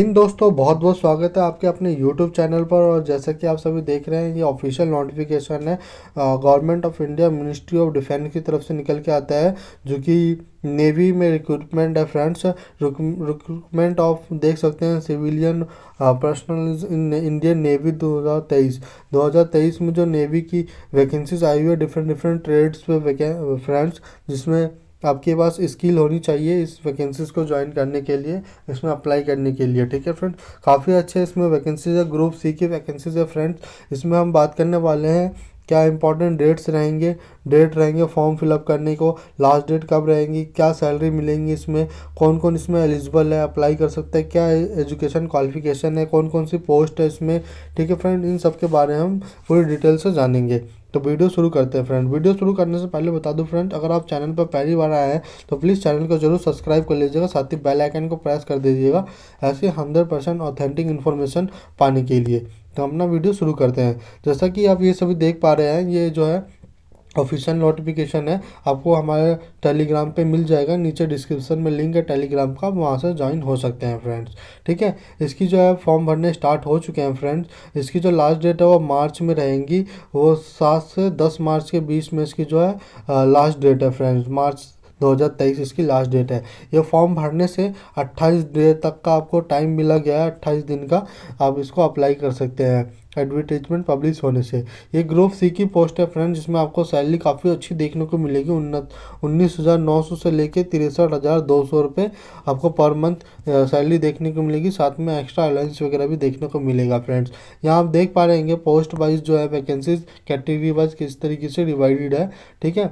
इन दोस्तों बहुत बहुत स्वागत है आपके अपने YouTube चैनल पर और जैसा कि आप सभी देख रहे हैं ये ऑफिशियल नोटिफिकेशन है government of India ministry of defence की तरफ से निकल के आता है जो कि नेवी में रिक्रूटमेंट है फ्रेंड्स रिक्रूटमेंट ऑफ देख सकते हैं civilian personnel in Indian navy 2023 2023 में जो नेवी की वैकेंसीज आई हुई है डिफरेंट डिफरेंट ट्रेड्स पे फ्रेंड्स जिसमें आपके पास स्किल होनी चाहिए इस वैकेंसीज़ को ज्वाइन करने के लिए इसमें अप्लाई करने के लिए ठीक है फ्रेंड काफ़ी अच्छे इसमें वैकेंसीज है ग्रुप सी की वैकेंसीज है फ्रेंड्स इसमें हम बात करने वाले हैं क्या इंपॉर्टेंट डेट्स रहेंगे डेट रहेंगे फॉर्म फिलअप करने को लास्ट डेट कब रहेंगी क्या सैलरी मिलेंगी इसमें कौन कौन इसमें एलिजिबल है अप्लाई कर सकते हैं क्या एजुकेशन क्वालिफिकेशन है कौन कौन सी पोस्ट है इसमें ठीक है फ्रेंड इन सब के बारे में हम पूरी डिटेल से जानेंगे तो वीडियो शुरू करते हैं फ्रेंड वीडियो शुरू करने से पहले बता दूं फ्रेंड अगर आप चैनल पर पहली बार आए हैं तो प्लीज़ चैनल को जरूर सब्सक्राइब कर लीजिएगा साथ ही बेल आइकन को प्रेस कर दीजिएगा ऐसे हंड्रेड परसेंट ऑथेंटिक इन्फॉर्मेशन पाने के लिए तो अपना वीडियो शुरू करते हैं जैसा कि आप ये सभी देख पा रहे हैं ये जो है ऑफिशियल नोटिफिकेशन है आपको हमारे टेलीग्राम पे मिल जाएगा नीचे डिस्क्रिप्शन में लिंक है टेलीग्राम का वहाँ से ज्वाइन हो सकते हैं फ्रेंड्स ठीक है इसकी जो है फॉर्म भरने स्टार्ट हो चुके हैं फ्रेंड्स इसकी जो लास्ट डेट है वो मार्च में रहेंगी वो सात से दस मार्च के बीच में इसकी जो है लास्ट डेट है फ्रेंड्स मार्च 2023 इसकी लास्ट डेट है ये फॉर्म भरने से 28 डे तक का आपको टाइम मिला गया है 28 दिन का आप इसको अप्लाई कर सकते हैं एडवर्टीजमेंट पब्लिश होने से ये ग्रुप सी की पोस्ट है फ्रेंड जिसमें आपको सैलरी काफ़ी अच्छी देखने को मिलेगी उन्नत उन्नीस हज़ार नौ सौ से लेकर तिरसठ हज़ार दो सौ रुपये आपको पर मंथ सैलरी देखने को मिलेगी साथ में एक्स्ट्रा अलाउंस वगैरह भी देखने को मिलेगा फ्रेंड्स यहाँ आप देख पा रहे हैं पोस्ट वाइज जो है वैकेंसीज कैटेगरी वाइज किस तरीके से डिवाइडेड है ठीक है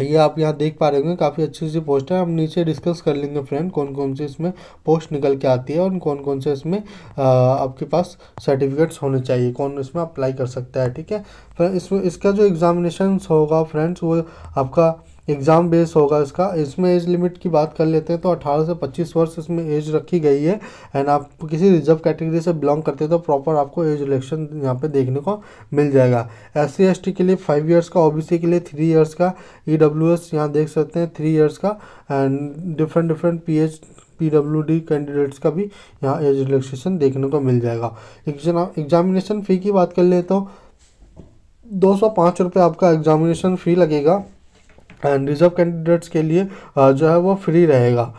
ये आप यहाँ देख पा रहे होंगे काफ़ी अच्छी अच्छी पोस्ट है हम नीचे डिस्कस कर लेंगे फ्रेंड कौन कौन से इसमें पोस्ट निकल के आती है और कौन कौन से इसमें आपके पास सर्टिफिकेट्स होने चाहिए कौन इसमें अप्लाई कर सकता है ठीक है फिर इसमें इसका जो एग्ज़ामिनेशन होगा फ्रेंड्स वो आपका एग्ज़ाम बेस होगा इसका इसमें एज लिमिट की बात कर लेते हैं तो 18 से 25 वर्ष इसमें एज रखी गई है एंड आप किसी रिजर्व कैटेगरी से बिलोंग करते हैं तो प्रॉपर आपको एज रिलेक्शन यहाँ पे देखने को मिल जाएगा एस सी के लिए फाइव ईयर्स का ओ के लिए थ्री ईयर्स का ई डब्ल्यू एस यहाँ देख सकते हैं थ्री ईयर्स का and different different p h candidates का भी यहाँ एज रिलैक्सेशन देखने को मिल जाएगा एग्जामिनेशन फ़ी की बात कर ले तो दो सौ पाँच रुपये आपका एग्जामिनेशन फ़ी लगेगा एंड रिजर्व कैंडिडेट्स के लिए जो है वो फ्री रहेगा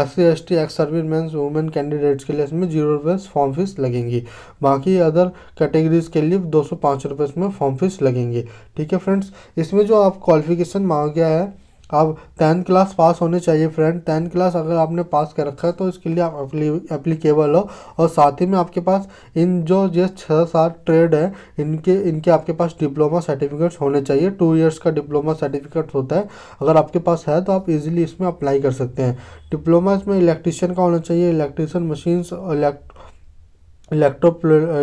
s c s t ex service man women candidates के लिए इसमें जीरो रुपये फॉर्म फीस लगेंगी बाकी अदर कैटेगरीज के लिए दो सौ पाँच रुपये इसमें फॉर्म फीस लगेंगे ठीक है फ्रेंड्स इसमें जो आप क्वालिफिकेशन मांगा गया है आप टेंथ क्लास पास होने चाहिए फ्रेंड टेंथ क्लास अगर आपने पास कर रखा है तो इसके लिए आप एप्लीकेबल हो और साथ ही में आपके पास इन जो ये छः सात ट्रेड है इनके इनके आपके पास डिप्लोमा सर्टिफिकेट्स होने चाहिए टू ईयर्स का डिप्लोमा सर्टिफिकेट होता है अगर आपके पास है तो आप इजीली इसमें अप्लाई कर सकते हैं डिप्लोमा इसमें इलेक्ट्रिशियन का होना चाहिए electrician machines elect electro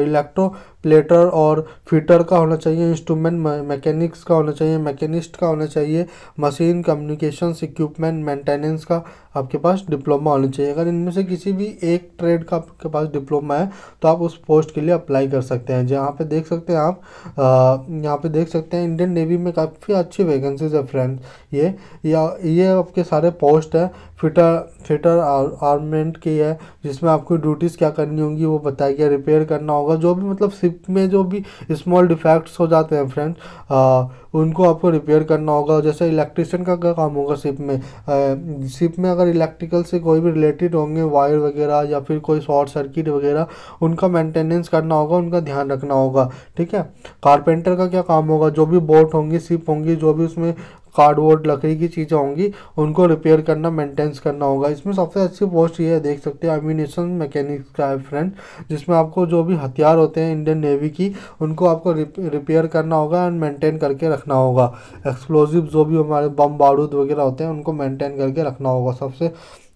electroplater और फिटर का होना चाहिए इंस्ट्रूमेंट मैकेनिक्स का होना चाहिए मैकेनिस्ट का होना चाहिए मशीन कम्युनिकेशन इक्विपमेंट मेंटेनेंस का आपके पास डिप्लोमा होना चाहिए अगर इनमें से किसी भी एक ट्रेड का आपके पास डिप्लोमा है तो आप उस पोस्ट के लिए अप्लाई कर सकते हैं जहाँ पे देख सकते हैं आप यहाँ पे देख सकते हैं इंडियन नेवी में काफ़ी अच्छी वैकेंसीज है फ्रेंड ये या ये आपके सारे पोस्ट हैं फिटर फिटर आर्मेंट की है जिसमें आपको ड्यूटीज़ क्या करनी होंगी वो बताएगी क्या रिपेयर करना होगा जो भी मतलब सिप में जो भी स्मॉल डिफेक्ट्स हो जाते हैं फ्रेंड्स उनको आपको रिपेयर करना होगा जैसे इलेक्ट्रिशियन का क्या काम होगा सिप में सिप में अगर इलेक्ट्रिकल से कोई भी रिलेटेड होंगे वायर वगैरह या फिर कोई शॉर्ट सर्किट वगैरह उनका मेंटेनेंस करना होगा उनका ध्यान रखना होगा ठीक है कारपेंटर का क्या काम होगा जो भी बोट होंगी सिप होंगी जो भी उसमें कार्डबोर्ड लकड़ी की चीज़ें होंगी उनको रिपेयर करना मेंटेनेंस करना होगा इसमें सबसे अच्छी पोस्ट ये है देख सकते हैं अम्यूनेशन मैकेनिक्स का है फ्रेंड जिसमें आपको जो भी हथियार होते हैं इंडियन नेवी की उनको आपको रिपेयर करना होगा एंड मेंटेन करके रखना होगा एक्सप्लोजिव जो भी हमारे बम बारूद वगैरह होते हैं उनको मेंटेन करके रखना होगा सबसे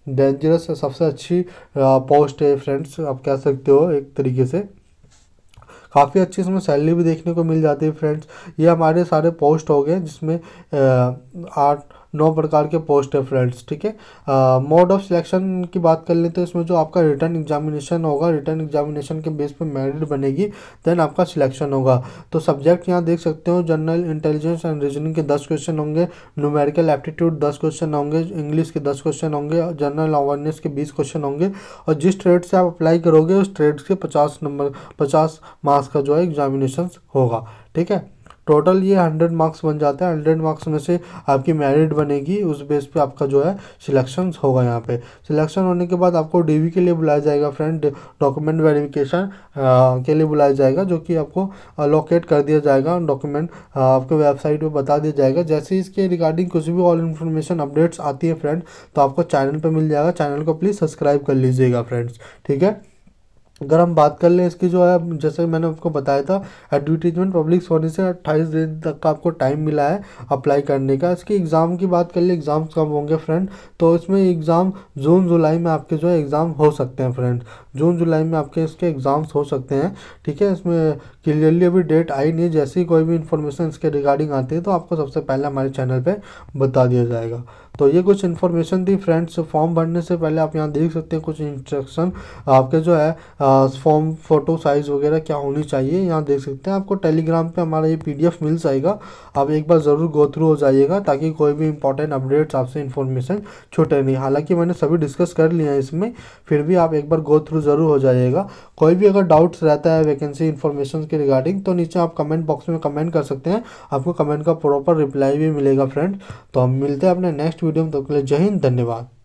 डेंजरस सबसे अच्छी पोस्ट है फ्रेंड्स आप कह सकते हो एक तरीके से काफ़ी अच्छी इसमें सैलरी भी देखने को मिल जाती है फ्रेंड्स ये हमारे सारे पोस्ट हो गए जिसमें आठ नौ प्रकार के पोस्ट है फ्रेंड्स ठीक है मोड ऑफ सिलेक्शन की बात कर लेते हैं इसमें जो आपका रिटर्न एग्जामिनेशन होगा रिटर्न एग्जामिनेशन के बेस पर मेरिट बनेगी देन आपका सिलेक्शन होगा तो सब्जेक्ट यहाँ देख सकते हो जनरल इंटेलिजेंस एंड रीजनिंग के दस क्वेश्चन होंगे न्यूमेरिकल एप्टीट्यूड दस क्वेश्चन होंगे इंग्लिश के दस क्वेश्चन होंगे जनरल अवेयरनेस के बीस क्वेश्चन होंगे और जिस ट्रेड से आप अप्लाई करोगे उस ट्रेड के पचास नंबर पचास मार्क्स का जो है एग्जामिनेशन होगा ठीक है टोटल ये हंड्रेड मार्क्स बन जाता है हंड्रेड मार्क्स में से आपकी मेरिट बनेगी उस बेस पे आपका जो है सिलेक्शन होगा यहाँ पे सिलेक्शन होने के बाद आपको डीवी के लिए बुलाया जाएगा फ्रेंड डॉक्यूमेंट वेरिफिकेशन के लिए बुलाया जाएगा जो कि आपको अलोकेट कर दिया जाएगा डॉक्यूमेंट आपके वेबसाइट पर बता दिया जाएगा जैसे इसके रिगार्डिंग कुछ भी ऑल इन्फॉर्मेशन अपडेट्स आती है फ्रेंड तो आपको चैनल पर मिल जाएगा चैनल को प्लीज़ सब्सक्राइब कर लीजिएगा फ्रेंड्स ठीक है अगर हम बात कर लें इसकी जो है जैसे मैंने आपको बताया था एडवर्टीजमेंट पब्लिक होने से 28 दिन तक का आपको टाइम मिला है अप्लाई करने का इसकी एग्ज़ाम की बात कर लें एग्ज़ाम्स कब होंगे फ्रेंड तो इसमें एग्ज़ाम जून जुलाई में आपके जो है एग्ज़ाम हो सकते हैं फ्रेंड जून जुलाई में आपके इसके एग्ज़ाम्स हो सकते हैं ठीक है इसमें क्लियरली अभी डेट आई नहीं जैसे ही कोई भी इन्फॉर्मेशन इसके रिगार्डिंग आती है तो आपको सबसे पहले हमारे चैनल पर बता दिया जाएगा तो ये कुछ इन्फॉर्मेशन थी फ्रेंड्स फॉर्म भरने से पहले आप यहाँ देख सकते हैं कुछ इंस्ट्रक्शन आपके जो है फॉर्म फ़ोटो साइज़ वगैरह क्या होनी चाहिए यहाँ देख सकते हैं आपको टेलीग्राम पे हमारा ये पीडीएफ मिल जाएगा आप एक बार ज़रूर गो थ्रू हो जाइएगा ताकि कोई भी इंपॉर्टेंट अपडेट्स आपसे इन्फॉर्मेशन छूटे नहीं हालांकि मैंने सभी डिस्कस कर लिया है इसमें फिर भी आप एक बार गो थ्रू ज़रूर हो जाइएगा कोई भी अगर डाउट्स रहता है वैकेंसी इन्फॉर्मेशन के रिगार्डिंग तो नीचे आप कमेंट बॉक्स में कमेंट कर सकते हैं आपको कमेंट का प्रॉपर रिप्लाई भी मिलेगा फ्रेंड तो हम मिलते हैं अपने नेक्स्ट वीडियो में तब के लिए जय हिंद धन्यवाद